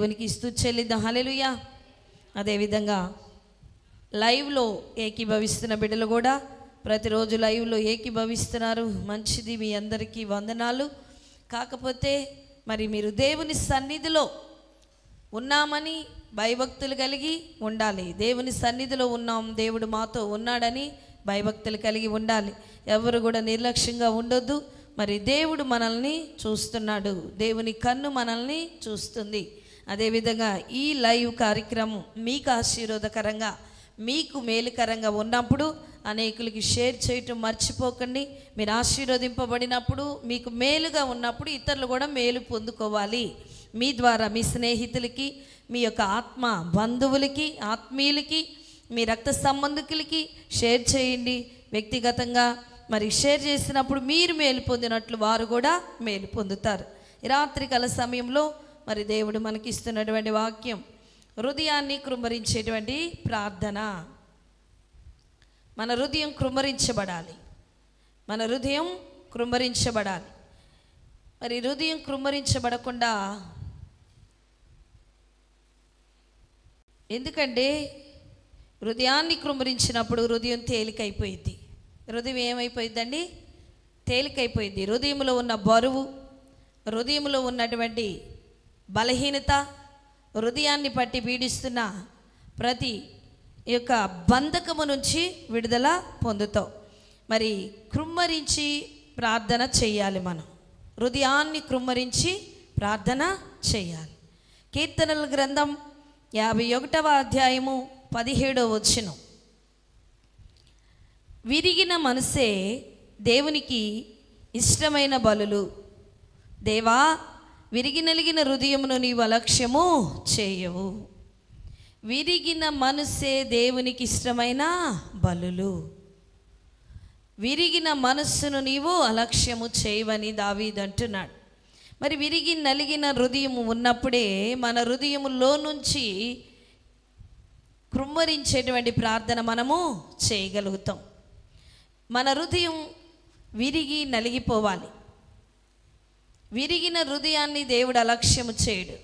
దేవునికి ఇస్తూ చెల్లిద్దాం హలెలుయా అదేవిధంగా లైవ్లో ఏకీభవిస్తున్న బిడ్డలు కూడా ప్రతిరోజు లైవ్లో ఏకీభవిస్తున్నారు మంచిది మీ అందరికీ వందనాలు కాకపోతే మరి మీరు దేవుని సన్నిధిలో ఉన్నామని భయభక్తులు కలిగి ఉండాలి దేవుని సన్నిధిలో ఉన్నాం దేవుడు మాతో ఉన్నాడని భయభక్తులు కలిగి ఉండాలి ఎవరు కూడా నిర్లక్ష్యంగా ఉండొద్దు మరి దేవుడు మనల్ని చూస్తున్నాడు దేవుని కన్ను మనల్ని చూస్తుంది అదేవిధంగా ఈ లైవ్ కార్యక్రమం మీకు ఆశీర్వాదకరంగా మీకు మేలుకరంగా ఉన్నప్పుడు అనేకులకి షేర్ చేయటం మర్చిపోకండి మీరు ఆశీర్వదింపబడినప్పుడు మీకు మేలుగా ఉన్నప్పుడు ఇతరులు కూడా మేలు పొందుకోవాలి మీ ద్వారా మీ స్నేహితులకి మీ యొక్క ఆత్మ బంధువులకి ఆత్మీయులకి మీ రక్త సంబంధికులకి షేర్ చేయండి వ్యక్తిగతంగా మరి షేర్ చేసినప్పుడు మీరు మేలు పొందినట్లు వారు కూడా మేలు పొందుతారు రాత్రికాల సమయంలో మరి దేవుడు మనకి ఇస్తున్నటువంటి వాక్యం హృదయాన్ని కృమరించేటువంటి ప్రార్థన మన హృదయం కృమరించబడాలి మన హృదయం కృమరించబడాలి మరి హృదయం కృమరించబడకుండా ఎందుకంటే హృదయాన్ని కృమరించినప్పుడు హృదయం తేలికైపోయింది హృదయం ఏమైపోయిందండి తేలికైపోయింది హృదయంలో ఉన్న బరువు హృదయంలో ఉన్నటువంటి బలహీనత హృదయాన్ని పట్టి పీడిస్తున్న ప్రతి యొక్క బంధకము నుంచి విడుదల పొందుతావు మరి కృమ్మరించి ప్రార్థన చేయాలి మనం హృదయాన్ని కృమ్మరించి ప్రార్థన చేయాలి కీర్తనల గ్రంథం యాభై ఒకటవ అధ్యాయము పదిహేడవ వచ్చిన విరిగిన మనసే దేవునికి ఇష్టమైన బలులు దేవా విరిగి నలిగిన హృదయమును నీవు అలక్ష్యము చేయవు విరిగిన మనసే దేవునికి ఇష్టమైన బలులు విరిగిన మనస్సును నీవు అలక్ష్యము చేయవని దావీదంటున్నాడు మరి విరిగి నలిగిన హృదయము ఉన్నప్పుడే మన హృదయములో నుంచి కృమ్మరించేటువంటి ప్రార్థన మనము చేయగలుగుతాం మన హృదయం విరిగి నలిగిపోవాలి విరిగిన హృదయాన్ని దేవుడు అలక్ష్యము చేయడు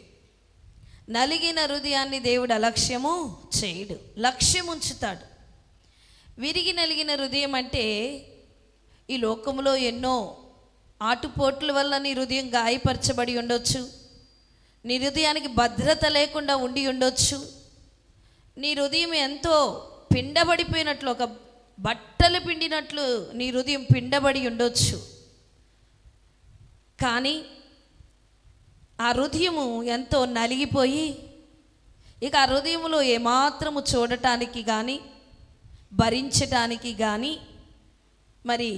నలిగిన హృదయాన్ని దేవుడు అలక్ష్యము చేయడు లక్ష్యం ఉంచుతాడు విరిగి నలిగిన హృదయం అంటే ఈ లోకంలో ఎన్నో ఆటుపోట్ల వల్ల నీ హృదయం గాయపరచబడి ఉండొచ్చు నీ హృదయానికి భద్రత లేకుండా ఉండి ఉండొచ్చు నీ హృదయం ఎంతో పిండబడిపోయినట్లు ఒక బట్టలు పిండినట్లు నీ హృదయం పిండబడి ఉండొచ్చు కానీ ఆ హృదయము ఎంతో నలిగిపోయి ఇక ఆ హృదయములో ఏమాత్రము చూడటానికి కానీ భరించటానికి కానీ మరి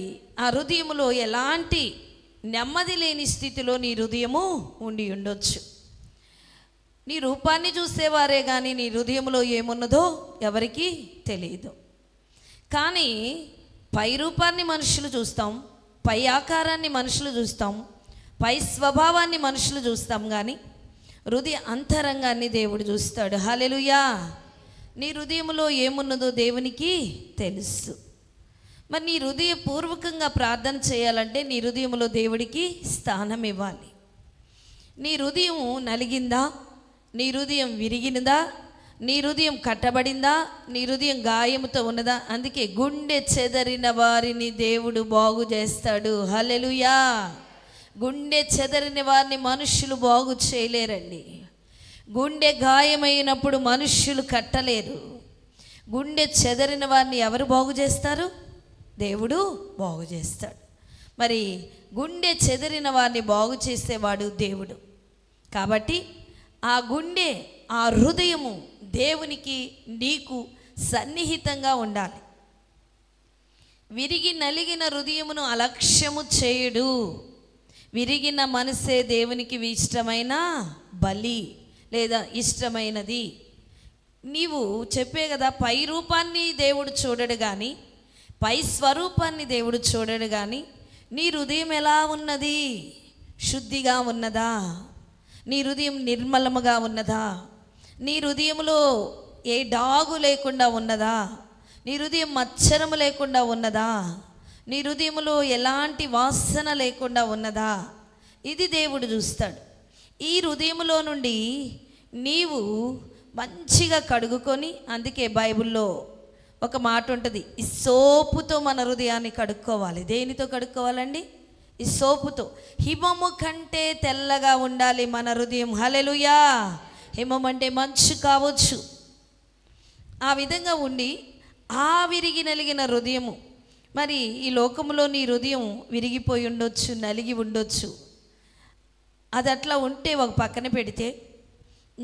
ఆ హృదయములో ఎలాంటి నెమ్మది లేని స్థితిలో నీ హృదయము ఉండి ఉండొచ్చు నీ రూపాన్ని చూసేవారే కానీ నీ హృదయంలో ఏమున్నదో ఎవరికి తెలియదు కానీ పై రూపాన్ని మనుషులు చూస్తాం పై ఆకారాన్ని మనుషులు చూస్తాం పై స్వభావాన్ని మనుషులు చూస్తాం కానీ హృదయ అంతరంగాన్ని దేవుడు చూస్తాడు హాలెలుయా నీ హృదయంలో ఏమున్నదో దేవునికి తెలుసు మరి నీ హృదయపూర్వకంగా ప్రార్థన చేయాలంటే నీ హృదయంలో దేవుడికి స్థానం ఇవ్వాలి నీ హృదయం నలిగిందా నీ హృదయం విరిగినదా నీ హృదయం కట్టబడిందా నీ హృదయం గాయముతో ఉన్నదా అందుకే గుండె చెదరిన వారిని దేవుడు బాగు చేస్తాడు హలెలుయా గుండె చెదరిన వారిని మనుష్యులు బాగు చేయలేరండి గుండె గాయమైనప్పుడు మనుష్యులు కట్టలేరు గుండె చెదరిన వారిని ఎవరు బాగు చేస్తారు దేవుడు బాగు చేస్తాడు మరి గుండె చెదిరిన వారిని బాగు చేసేవాడు దేవుడు కాబట్టి ఆ గుండె ఆ హృదయము దేవునికి నీకు సన్నిహితంగా ఉండాలి విరిగి నలిగిన హృదయమును అలక్ష్యము చేయుడు విరిగిన మనసే దేవునికి ఇష్టమైన బలి లేదా ఇష్టమైనది నీవు చెప్పే కదా పై రూపాన్ని దేవుడు చూడడు కానీ పై స్వరూపాన్ని దేవుడు చూడడు కానీ నీ హృదయం ఎలా ఉన్నది శుద్ధిగా ఉన్నదా నీ హృదయం నిర్మలముగా ఉన్నదా నీ హృదయంలో ఏ డాగు లేకుండా ఉన్నదా నీ హృదయం మచ్చరము లేకుండా ఉన్నదా నీ హృదయంలో ఎలాంటి వాసన లేకుండా ఉన్నదా ఇది దేవుడు చూస్తాడు ఈ హృదయంలో నుండి నీవు మంచిగా కడుగుకొని అందుకే బైబిల్లో ఒక మాట ఉంటుంది ఈ సోపుతో మన హృదయాన్ని కడుక్కోవాలి దేనితో కడుక్కోవాలండి ఈ సోపుతో హిమము కంటే తెల్లగా ఉండాలి మన హృదయం హలెలుయా హిమం అంటే మంచు కావచ్చు ఆ విధంగా ఉండి ఆవిరిగి నలిగిన హృదయము మరి ఈ లోకంలో నీ హృదయం విరిగిపోయి ఉండొచ్చు నలిగి ఉండొచ్చు అది అట్లా ఉంటే ఒక పక్కన పెడితే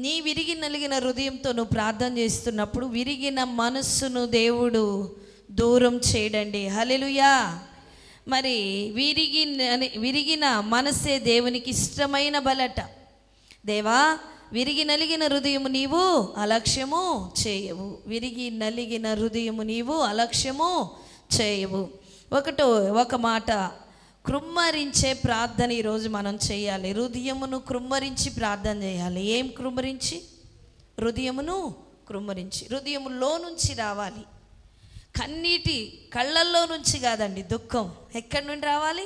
నీ విరిగి నలిగిన హృదయంతో నువ్వు ప్రార్థన చేస్తున్నప్పుడు విరిగిన మనస్సును దేవుడు దూరం చేయడండి హలెలుయా మరి విరిగి విరిగిన మనసే దేవునికి ఇష్టమైన బలట దేవా విరిగి నలిగిన హృదయము నీవు అలక్ష్యము చేయవు విరిగి నలిగిన హృదయము నీవు అలక్ష్యము చేయవు ఒకటో ఒక మాట కృమ్మరించే ప్రార్థన ఈరోజు మనం చేయాలి హృదయమును కృమ్మరించి ప్రార్థన చేయాలి ఏం కృమ్మరించి హృదయమును కృమ్మరించి హృదయములో నుంచి రావాలి కన్నీటి కళ్ళల్లో నుంచి కాదండి దుఃఖం ఎక్కడి నుండి రావాలి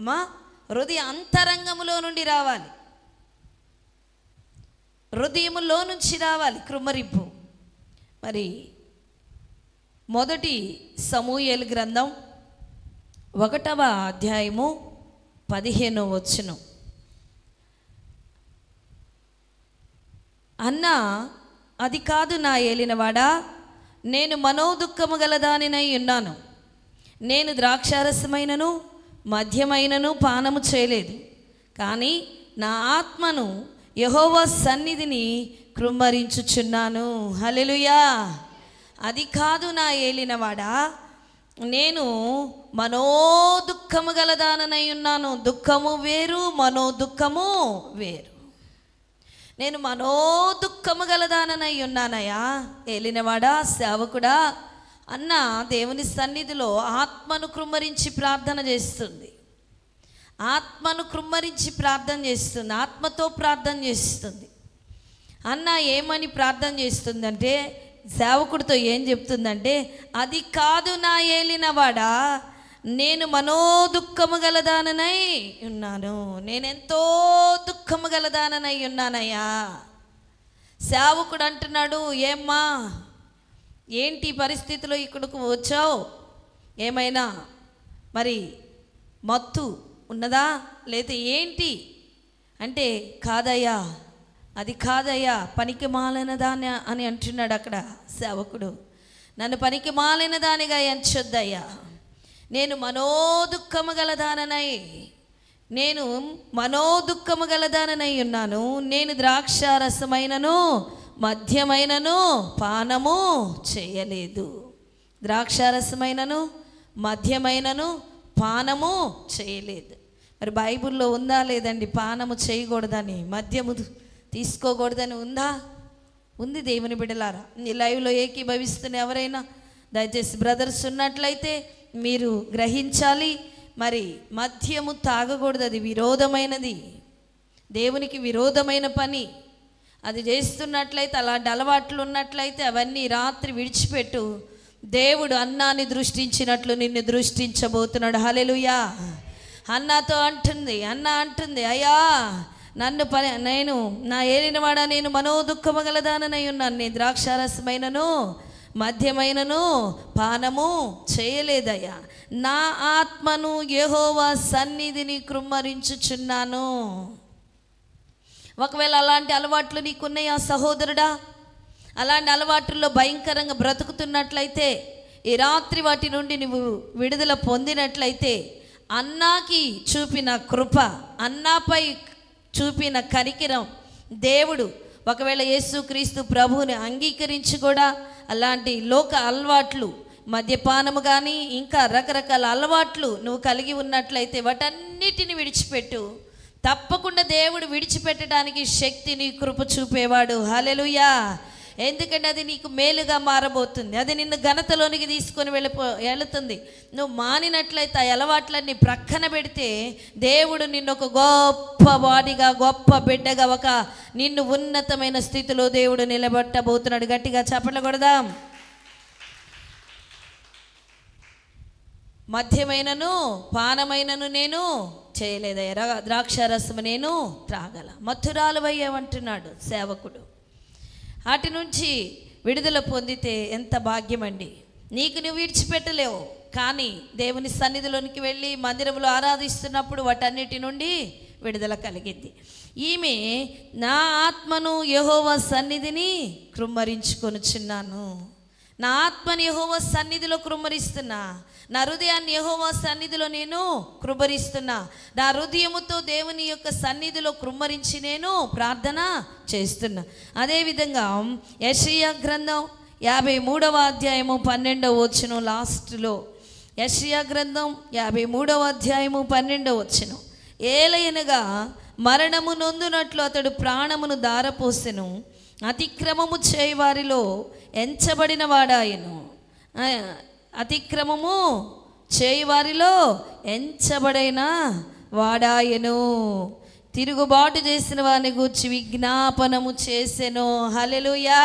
అమ్మా హృదయ అంతరంగములో నుండి రావాలి హృదయములో నుంచి రావాలి కృమ్మరింపు మరి మొదటి సమూయేలు గ్రంథం ఒకటవ అధ్యాయము పదిహేను వచ్చును అన్న అది కాదు నా ఏలినవాడా నేను మనోదుఖము గలదానినై ఉన్నాను నేను ద్రాక్షారసమైనను మద్యమైనను పానము చేయలేదు కానీ నా ఆత్మను యహోవ సన్నిధిని కృమ్మరించుచున్నాను హలెలుయా అది కాదు నా ఏలినవాడా నేను మనోదుఖము గలదాననై ఉన్నాను దుఃఖము వేరు మనోదుఖము వేరు నేను మనోదుఖము గలదాననై ఉన్నానయా ఏలినవాడా సేవకుడా అన్న దేవుని సన్నిధిలో ఆత్మను కృమ్మరించి ప్రార్థన చేస్తుంది ఆత్మను కృమ్మరించి ప్రార్థన చేస్తుంది ఆత్మతో ప్రార్థన చేస్తుంది అన్న ఏమని ప్రార్థన చేస్తుందంటే సేవకుడితో ఏం చెప్తుందంటే అది కాదు నా ఏలినవాడా నేను మనోదుఖము గలదాననై ఉన్నాను నేనెంతో దుఃఖము గలదాననై ఉన్నానయ్యా సేవకుడు అంటున్నాడు ఏమ్మా ఏంటి పరిస్థితిలో ఇక్కడికి వచ్చావు ఏమైనా మరి మత్తు ఉన్నదా లేదా ఏంటి అంటే కాదయ్యా అది కాదయ్యా పనికి మాలిన దాని అని అంటున్నాడు అక్కడ సేవకుడు నన్ను పనికి మాలిన దానిగా ఎంచొద్దయ్యా నేను మనోదుఖము గలదాననై నేను మనోదుఖము గలదాననై ఉన్నాను నేను ద్రాక్షారసమైనను మధ్యమైనను పానము చేయలేదు ద్రాక్షారసమైనను మధ్యమైనను పానము చేయలేదు మరి బైబిల్లో ఉందా లేదండి పానము చేయకూడదని మద్యము తీసుకోకూడదని ఉందా ఉంది దేవుని బిడలారా నీ లైవ్లో ఏకీభవిస్తున్న ఎవరైనా దయచేసి బ్రదర్స్ ఉన్నట్లయితే మీరు గ్రహించాలి మరి మద్యము తాగకూడదు అది విరోధమైనది దేవునికి విరోధమైన పని అది చేస్తున్నట్లయితే అలాంటి అలవాట్లు ఉన్నట్లయితే అవన్నీ రాత్రి విడిచిపెట్టు దేవుడు అన్నాన్ని దృష్టించినట్లు నిన్ను దృష్టించబోతున్నాడు హలెలుయా అన్నాతో అంటుంది అన్న అంటుంది అయ్యా నన్ను పని నేను నా వాడ నేను మనోదుఖము గలదాననై ఉన్నాను నీ ద్రాక్షారసమైనను మధ్యమైనను పానము చేయలేదయ్యా నా ఆత్మను యహోవా సన్నిధిని కృమ్మరించుచున్నాను ఒకవేళ అలాంటి అలవాట్లు నీకున్నాయా సహోదరుడా అలాంటి అలవాట్లలో భయంకరంగా బ్రతుకుతున్నట్లయితే ఈ రాత్రి వాటి నుండి నువ్వు విడుదల పొందినట్లయితే అన్నాకి చూపిన కృప అన్నాపై చూపిన కరికిరం దేవుడు ఒకవేళ యేసుక్రీస్తు ప్రభువుని అంగీకరించి కూడా అలాంటి లోక అలవాట్లు మద్యపానము కానీ ఇంకా రకరకాల అలవాట్లు నువ్వు కలిగి ఉన్నట్లయితే వాటన్నిటిని విడిచిపెట్టు తప్పకుండా దేవుడు విడిచిపెట్టడానికి శక్తిని కృప చూపేవాడు హలెలుయా ఎందుకంటే అది నీకు మేలుగా మారబోతుంది అది నిన్ను ఘనతలోనికి తీసుకొని వెళ్ళిపో వెళుతుంది నువ్వు మానినట్లయితే ఆ అలవాట్లన్నీ ప్రక్కన పెడితే దేవుడు నిన్ను ఒక గొప్ప బాడీగా గొప్ప బిడ్డగా ఒక నిన్ను ఉన్నతమైన స్థితిలో దేవుడు నిలబెట్టబోతున్నాడు గట్టిగా చెప్పలకూడదాం మద్యమైనను పానమైనను నేను చేయలేదయ్యా ద్రాక్షరసము నేను త్రాగల మధురాలు అయ్యావంటున్నాడు సేవకుడు అటు నుంచి విడుదల పొందితే ఎంత భాగ్యం అండి నీకు నువ్వు విడిచిపెట్టలేవు కానీ దేవుని సన్నిధిలోనికి వెళ్ళి మందిరంలో ఆరాధిస్తున్నప్పుడు వాటన్నిటి నుండి విడుదల కలిగింది ఈమె నా ఆత్మను యహోవ సన్నిధిని కృమ్మరించుకొనుచున్నాను నా ఆత్మని యహోవ సన్నిధిలో కృమ్మరిస్తున్నా నా హృదయాన్ని యహోవా సన్నిధిలో నేను కృబరిస్తున్నా నా హృదయముతో దేవుని యొక్క సన్నిధిలో కృమ్మరించి నేను ప్రార్థన చేస్తున్నా అదేవిధంగా యశయ గ్రంథం యాభై మూడవ అధ్యాయము పన్నెండవ వచ్చును లాస్ట్లో యశయ గ్రంథం యాభై మూడవ అధ్యాయము పన్నెండవ వచ్చును ఏలయనగా మరణము నొందునట్లు అతడు ప్రాణమును దారపోసెను అతిక్రమము చేయవారిలో ఎంచబడిన వాడాయను అతిక్రమము వారిలో ఎంచబడైన వాడాయను తిరుగుబాటు చేసిన వారిని గూర్చి విజ్ఞాపనము చేసెను హలెలుయా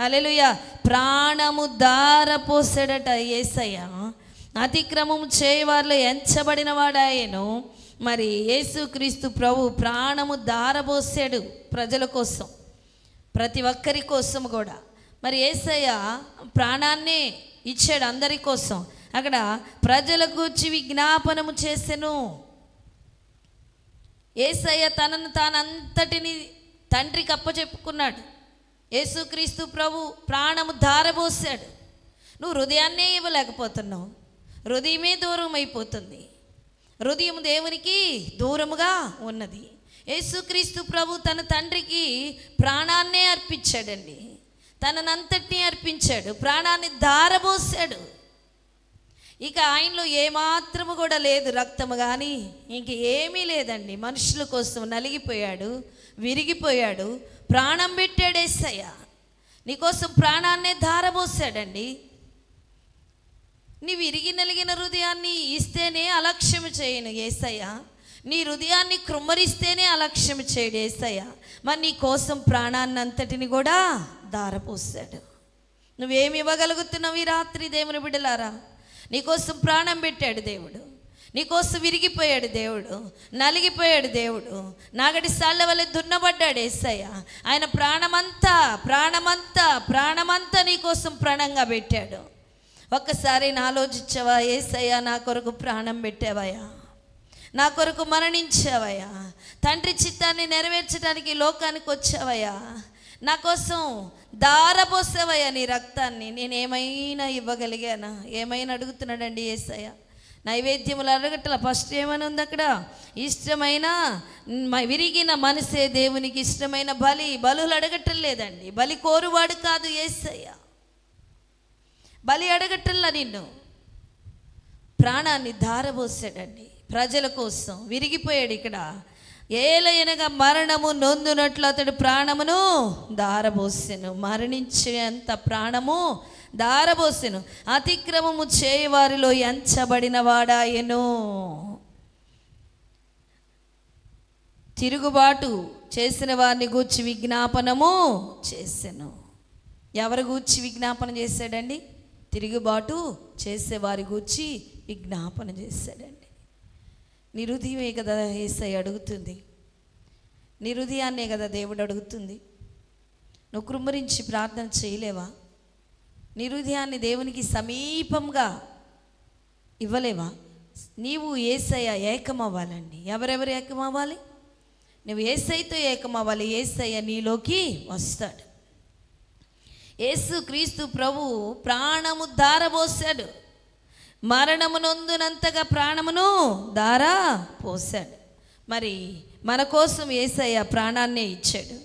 హలెలుయా ప్రాణము దారపోసడట ఏసయ్య అతిక్రమము వారిలో ఎంచబడిన వాడాయను మరి యేసుక్రీస్తు ప్రభు ప్రాణము దారబోసాడు ప్రజల కోసం ప్రతి ఒక్కరి కోసం కూడా మరి ఏసయ్య ప్రాణాన్ని ఇచ్చాడు అందరి కోసం అక్కడ ప్రజల గూర్చి విజ్ఞాపనము చేసెను ఏసయ్య తనను తానంతటిని తండ్రికి అప్పచెప్పుకున్నాడు యేసుక్రీస్తు ప్రభు ప్రాణము ధారబోసాడు నువ్వు హృదయాన్నే ఇవ్వలేకపోతున్నావు హృదయమే దూరం అయిపోతుంది హృదయం దేవునికి దూరముగా ఉన్నది యేసుక్రీస్తు ప్రభు తన తండ్రికి ప్రాణాన్నే అర్పించాడండి తననంతటినీ అర్పించాడు ప్రాణాన్ని ధారబోసాడు ఇక ఆయనలో ఏమాత్రము కూడా లేదు రక్తము కానీ ఇంక ఏమీ లేదండి మనుషుల కోసం నలిగిపోయాడు విరిగిపోయాడు ప్రాణం పెట్టాడు ఏసయ్య నీకోసం ప్రాణాన్నే ధారబోసాడండి నీ విరిగి నలిగిన హృదయాన్ని ఇస్తేనే అలక్ష్యం చేయను ఏసయ్య నీ హృదయాన్ని కృమ్మరిస్తేనే అలక్ష్యం చేయడు ఏసయ్య మరి నీ కోసం ప్రాణాన్నంతటిని కూడా ధారపోసాడు నువ్వేమి ఇవ్వగలుగుతున్నావు ఈ రాత్రి దేవుని బిడ్డలారా నీకోసం ప్రాణం పెట్టాడు దేవుడు నీకోసం విరిగిపోయాడు దేవుడు నలిగిపోయాడు దేవుడు నాగడి సాళ్ళ వల్ల దున్నబడ్డాడు ఏసయ్య ఆయన ప్రాణమంతా ప్రాణమంతా ప్రాణమంతా నీకోసం ప్రాణంగా పెట్టాడు ఒక్కసారి ఆలోచించవా ఏసయ్య నా కొరకు ప్రాణం పెట్టావయ్యా నా కొరకు మరణించావయ్యా తండ్రి చిత్తాన్ని నెరవేర్చడానికి లోకానికి వచ్చావయ్యా నా కోసం దారపోసేవయ్యా నీ రక్తాన్ని నేను ఏమైనా ఇవ్వగలిగానా ఏమైనా అడుగుతున్నాడండి ఏసయ్య నైవేద్యములు అడగట్ల ఫస్ట్ ఏమని ఉంది అక్కడ ఇష్టమైన విరిగిన మనసే దేవునికి ఇష్టమైన బలి బలులు అడగటం లేదండి బలి కోరువాడు కాదు ఏసయ్య బలి అడగటంలా నిన్ను ప్రాణాన్ని ధారబోసాడండి ప్రజల కోసం విరిగిపోయాడు ఇక్కడ ఏలయనగా మరణము నొందునట్లు అతడు ప్రాణమును దారబోసెను మరణించేంత ప్రాణము దారబోసెను అతిక్రమము చేయవారిలో ఎంచబడిన వాడాయను తిరుగుబాటు చేసిన వారిని గూర్చి విజ్ఞాపనము చేశాను ఎవరి గూర్చి విజ్ఞాపన చేశాడండి తిరుగుబాటు చేసేవారి గూర్చి విజ్ఞాపన చేశాడండి నిరుదయమే కదా ఏసై అడుగుతుంది నిరుదయాన్నే కదా దేవుడు అడుగుతుంది నువ్వు కృమ్మరించి ప్రార్థన చేయలేవా నిరుదయాన్ని దేవునికి సమీపంగా ఇవ్వలేవా నీవు ఏసయ ఏకమవ్వాలండి ఎవరెవరు ఏకమవ్వాలి నువ్వు ఏసైతో ఏకమవ్వాలి ఏసయ్య నీలోకి వస్తాడు ఏసు క్రీస్తు ప్రభు ప్రాణము ధారబోసాడు మరణమునందునంతగా ప్రాణమును దారా పోశాడు మరి మన కోసం ఏసయ్య ప్రాణాన్నే ఇచ్చాడు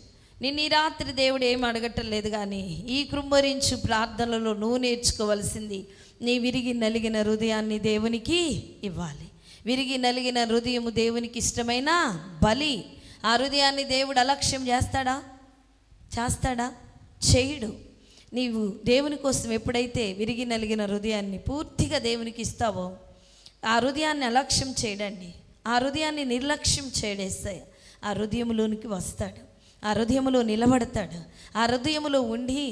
నిన్న ఈ రాత్రి దేవుడు ఏం అడగటం లేదు కానీ ఈ కృంభరించు ప్రార్థనలో నువ్వు నేర్చుకోవలసింది నీ విరిగి నలిగిన హృదయాన్ని దేవునికి ఇవ్వాలి విరిగి నలిగిన హృదయము దేవునికి ఇష్టమైన బలి ఆ హృదయాన్ని దేవుడు అలక్ష్యం చేస్తాడా చేస్తాడా చేయడు నీవు దేవుని కోసం ఎప్పుడైతే విరిగి నలిగిన హృదయాన్ని పూర్తిగా దేవునికి ఇస్తావో ఆ హృదయాన్ని అలక్ష్యం చేయడండి ఆ హృదయాన్ని నిర్లక్ష్యం చేయడేస్తాయి ఆ హృదయంలోనికి వస్తాడు ఆ హృదయంలో నిలబడతాడు ఆ హృదయంలో ఉండి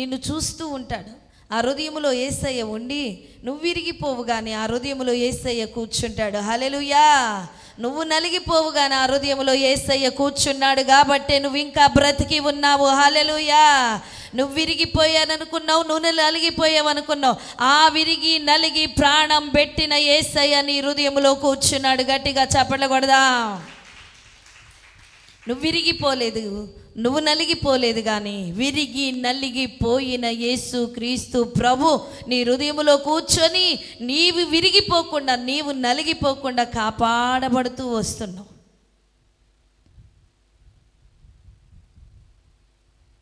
నిన్ను చూస్తూ ఉంటాడు ఆ హృదయంలో ఏసయ్య ఉండి నువ్వు విరిగిపోవు కానీ ఆ హృదయంలో ఏసయ్య కూర్చుంటాడు హలెలుయా నువ్వు నలిగిపోవు కానీ ఆ హృదయంలో ఏసయ్య కూర్చున్నాడు కాబట్టే నువ్వు ఇంకా బ్రతికి ఉన్నావు హలెలుయా నువ్వు విరిగిపోయాననుకున్నావు నూనె నలిగిపోయావు అనుకున్నావు ఆ విరిగి నలిగి ప్రాణం పెట్టిన ఏసయ్య నీ హృదయంలో కూర్చున్నాడు గట్టిగా చెప్పలేకూడదా నువ్వు విరిగిపోలేదు నువ్వు నలిగిపోలేదు కానీ విరిగి నలిగిపోయిన యేసు క్రీస్తు ప్రభు నీ హృదయంలో కూర్చొని నీవు విరిగిపోకుండా నీవు నలిగిపోకుండా కాపాడబడుతూ వస్తున్నావు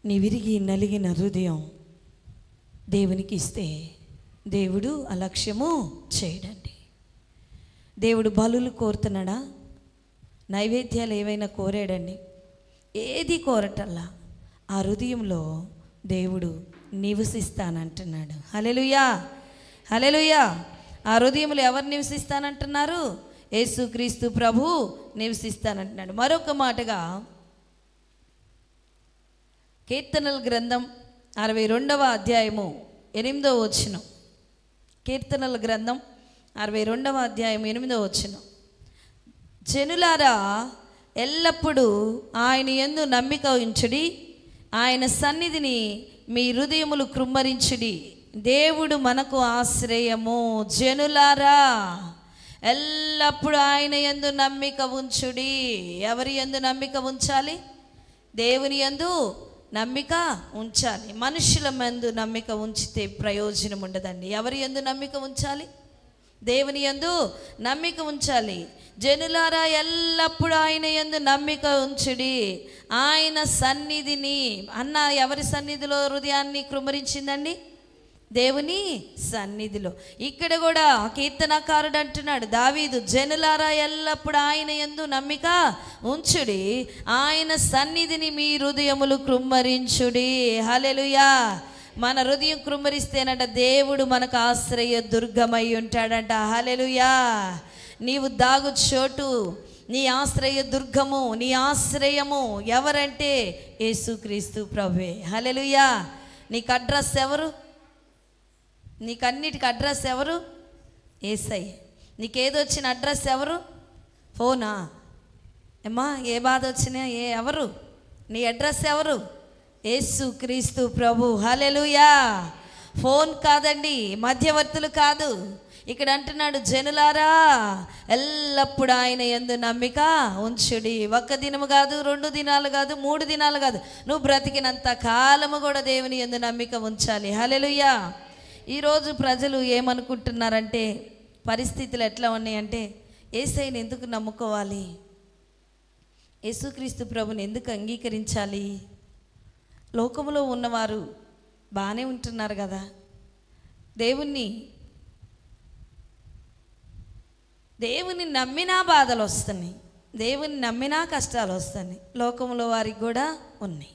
నీ విరిగి నలిగిన హృదయం దేవునికి ఇస్తే దేవుడు అలక్ష్యము చేయడండి దేవుడు బలులు కోరుతున్నాడా నైవేద్యాలు ఏవైనా కోరాడండి ఏది కోరటల్లా ఆ హృదయంలో దేవుడు నివసిస్తానంటున్నాడు హలెలుయా హలెలుయా ఆ హృదయంలో ఎవరు నివసిస్తానంటున్నారు యేసుక్రీస్తు ప్రభు నివసిస్తానంటున్నాడు మరొక మాటగా కీర్తనల గ్రంథం అరవై రెండవ అధ్యాయము ఎనిమిదో వచ్చిన కీర్తనల గ్రంథం అరవై రెండవ అధ్యాయం ఎనిమిదో వచ్చిన జనులారా ఎల్లప్పుడూ ఆయన ఎందు నమ్మిక ఉంచుడి ఆయన సన్నిధిని మీ హృదయములు కృమ్మరించుడి దేవుడు మనకు ఆశ్రయము జనులారా ఎల్లప్పుడు ఆయన ఎందు నమ్మిక ఉంచుడి ఎవరి ఎందు నమ్మిక ఉంచాలి దేవుని ఎందు నమ్మిక ఉంచాలి మనుషుల మందు నమ్మిక ఉంచితే ప్రయోజనం ఉండదండి ఎవరి ఎందు నమ్మిక ఉంచాలి దేవుని ఎందు నమ్మిక ఉంచాలి జనులారా ఎల్లప్పుడూ ఆయన ఎందు నమ్మిక ఉంచుడి ఆయన సన్నిధిని అన్న ఎవరి సన్నిధిలో హృదయాన్ని కృమరించిందండి దేవుని సన్నిధిలో ఇక్కడ కూడా కీర్తనకారుడు అంటున్నాడు దావీదు జనులారా ఎల్లప్పుడు ఆయన ఎందు నమ్మిక ఉంచుడి ఆయన సన్నిధిని మీ హృదయములు కృమ్మరించుడి హలెలుయా మన హృదయం కృమ్మరిస్తేనంట దేవుడు మనకు ఆశ్రయ దుర్గమై ఉంటాడంట హలెలుయా నీవు దాగు చోటు నీ ఆశ్రయ దుర్గము నీ ఆశ్రయము ఎవరంటే యేసుక్రీస్తు ప్రభువే హలెలుయా నీకు అడ్రస్ ఎవరు నీకు నీకన్నిటికి అడ్రస్ ఎవరు ఏసై వచ్చిన అడ్రస్ ఎవరు ఫోనా ఏమా ఏ బాధ వచ్చినా ఏ ఎవరు నీ అడ్రస్ ఎవరు ఏసు క్రీస్తు ప్రభు హలెలుయా ఫోన్ కాదండి మధ్యవర్తులు కాదు ఇక్కడ అంటున్నాడు జనులారా ఎల్లప్పుడు ఆయన ఎందు నమ్మిక ఉంచుడి ఒక్క దినము కాదు రెండు దినాలు కాదు మూడు దినాలు కాదు నువ్వు బ్రతికినంత కాలము కూడా దేవుని ఎందు నమ్మిక ఉంచాలి హలెలుయ్యా ఈరోజు ప్రజలు ఏమనుకుంటున్నారంటే పరిస్థితులు ఎట్లా ఉన్నాయంటే ఏసైని ఎందుకు నమ్ముకోవాలి యేసుక్రీస్తు ప్రభుని ఎందుకు అంగీకరించాలి లోకంలో ఉన్నవారు బాగానే ఉంటున్నారు కదా దేవుణ్ణి దేవుని నమ్మినా బాధలు వస్తున్నాయి దేవుని నమ్మినా కష్టాలు వస్తున్నాయి లోకంలో వారికి కూడా ఉన్నాయి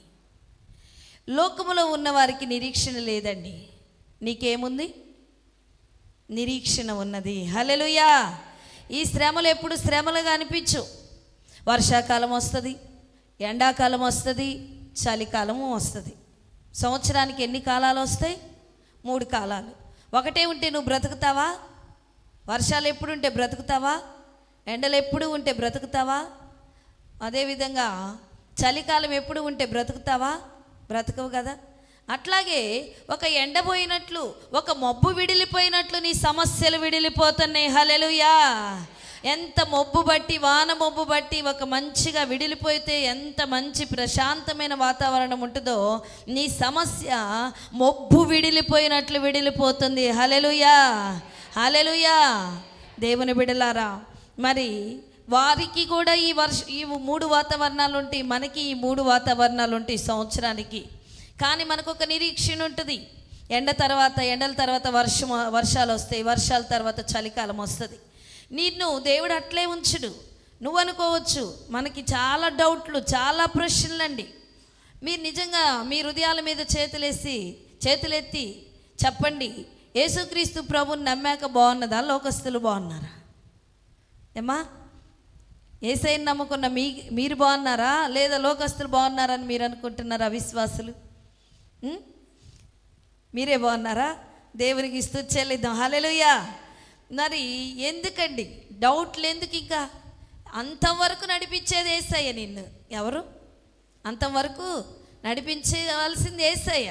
లోకంలో ఉన్నవారికి నిరీక్షణ లేదండి నీకేముంది నిరీక్షణ ఉన్నది హలెలుయా ఈ శ్రమలు ఎప్పుడు శ్రమలుగా అనిపించు వర్షాకాలం వస్తుంది ఎండాకాలం వస్తుంది చలికాలము వస్తుంది సంవత్సరానికి ఎన్ని కాలాలు వస్తాయి మూడు కాలాలు ఒకటే ఉంటే నువ్వు బ్రతుకుతావా వర్షాలు ఎప్పుడు ఉంటే బ్రతుకుతావా ఎండలు ఎప్పుడు ఉంటే బ్రతుకుతావా అదేవిధంగా చలికాలం ఎప్పుడు ఉంటే బ్రతుకుతావా బ్రతకవు కదా అట్లాగే ఒక ఎండబోయినట్లు ఒక మబ్బు విడిలిపోయినట్లు నీ సమస్యలు విడిలిపోతున్నాయి హలెలుయా ఎంత మబ్బు బట్టి వాన మబ్బు బట్టి ఒక మంచిగా విడిలిపోతే ఎంత మంచి ప్రశాంతమైన వాతావరణం ఉంటుందో నీ సమస్య మబ్బు విడిలిపోయినట్లు విడిలిపోతుంది హలెలుయా హలెలుయా దేవుని బిడలారా మరి వారికి కూడా ఈ వర్ష ఈ మూడు వాతావరణాలు ఉంటాయి మనకి ఈ మూడు వాతావరణాలు ఉంటాయి సంవత్సరానికి కానీ మనకు ఒక నిరీక్షణ ఉంటుంది ఎండ తర్వాత ఎండల తర్వాత వర్షం వర్షాలు వస్తాయి వర్షాల తర్వాత చలికాలం వస్తుంది నిన్ను దేవుడు అట్లే ఉంచుడు నువ్వు అనుకోవచ్చు మనకి చాలా డౌట్లు చాలా ప్రశ్నలు అండి మీరు నిజంగా మీ హృదయాల మీద చేతులేసి చేతులెత్తి చెప్పండి యేసుక్రీస్తు ప్రభుని నమ్మాక బాగున్నదా లోకస్తులు బాగున్నారా ఏమా ఏసైని నమ్ముకున్న మీ మీరు బాగున్నారా లేదా లోకస్తులు బాగున్నారని మీరు అనుకుంటున్నారా విశ్వాసులు మీరే బాగున్నారా దేవునికి ఇస్తూ స్థుతించలేద్దాం హలెలుయ్యా మరి ఎందుకండి డౌట్లు ఎందుకు ఇంకా అంతవరకు నడిపించేది ఏసయ్య నిన్ను ఎవరు అంతవరకు నడిపించవలసింది ఏసయ్య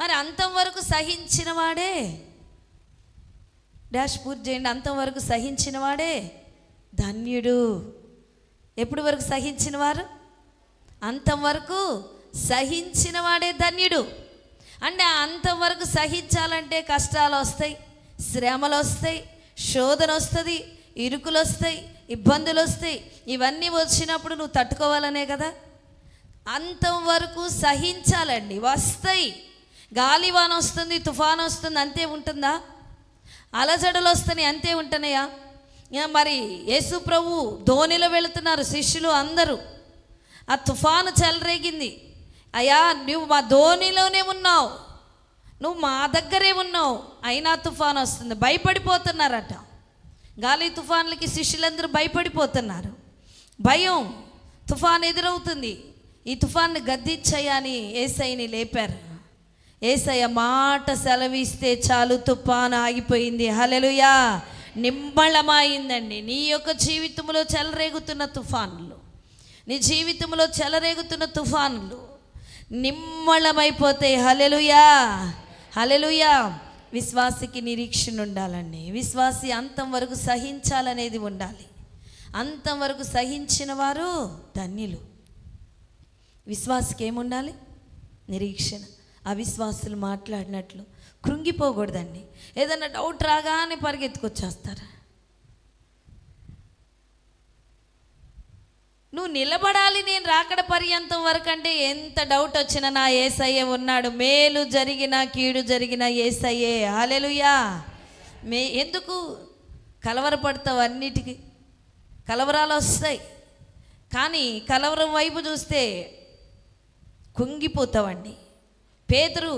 మరి అంతవరకు సహించిన వాడే డాష్ పూర్తి చేయండి అంతవరకు సహించిన వాడే ధన్యుడు ఎప్పుడు వరకు సహించిన వారు అంతవరకు సహించిన వాడే ధన్యుడు అంటే అంతవరకు సహించాలంటే కష్టాలు వస్తాయి శ్రమలు వస్తాయి శోధన వస్తుంది ఇరుకులు వస్తాయి ఇబ్బందులు వస్తాయి ఇవన్నీ వచ్చినప్పుడు నువ్వు తట్టుకోవాలనే కదా అంతవరకు సహించాలండి వస్తాయి గాలివాన వస్తుంది తుఫాన్ వస్తుంది అంతే ఉంటుందా అలజడలు వస్తున్నాయి అంతే ఉంటున్నాయా మరి యేసు ప్రభు ధోనిలో వెళుతున్నారు శిష్యులు అందరూ ఆ తుఫాను చెలరేగింది అయ్యా నువ్వు మా ధోనిలోనే ఉన్నావు నువ్వు మా దగ్గరే ఉన్నావు అయినా తుఫాన్ వస్తుంది భయపడిపోతున్నారట గాలి తుఫాన్లకి శిష్యులందరూ భయపడిపోతున్నారు భయం తుఫాన్ ఎదురవుతుంది ఈ తుఫాన్ని గద్దించయ్యాని అని ఏసైని లేపారు ఏసయ్య మాట సెలవిస్తే చాలు తుఫాన్ ఆగిపోయింది హలెలుయా నింబళమైందండి నీ యొక్క జీవితంలో చెలరేగుతున్న తుఫానులు నీ జీవితంలో చెలరేగుతున్న తుఫానులు నిమ్మళమైపోతాయి హలెలుయా హలెలుయా విశ్వాసికి నిరీక్షణ ఉండాలండి విశ్వాసి అంతం వరకు సహించాలనేది ఉండాలి అంతం వరకు సహించిన వారు ధన్యులు విశ్వాసికి ఏముండాలి నిరీక్షణ అవిశ్వాసులు మాట్లాడినట్లు కృంగిపోకూడదండి ఏదైనా డౌట్ రాగానే పరిగెత్తుకొచ్చేస్తారు నువ్వు నిలబడాలి నేను రాకడ పర్యంతం వరకు అంటే ఎంత డౌట్ వచ్చినా నా ఏసయ్యే ఉన్నాడు మేలు జరిగిన కీడు జరిగిన ఏసయ్యే హాలెలుయా మే ఎందుకు కలవరపడతావు అన్నిటికీ కలవరాలు వస్తాయి కానీ కలవరం వైపు చూస్తే కుంగిపోతావండి పేదరు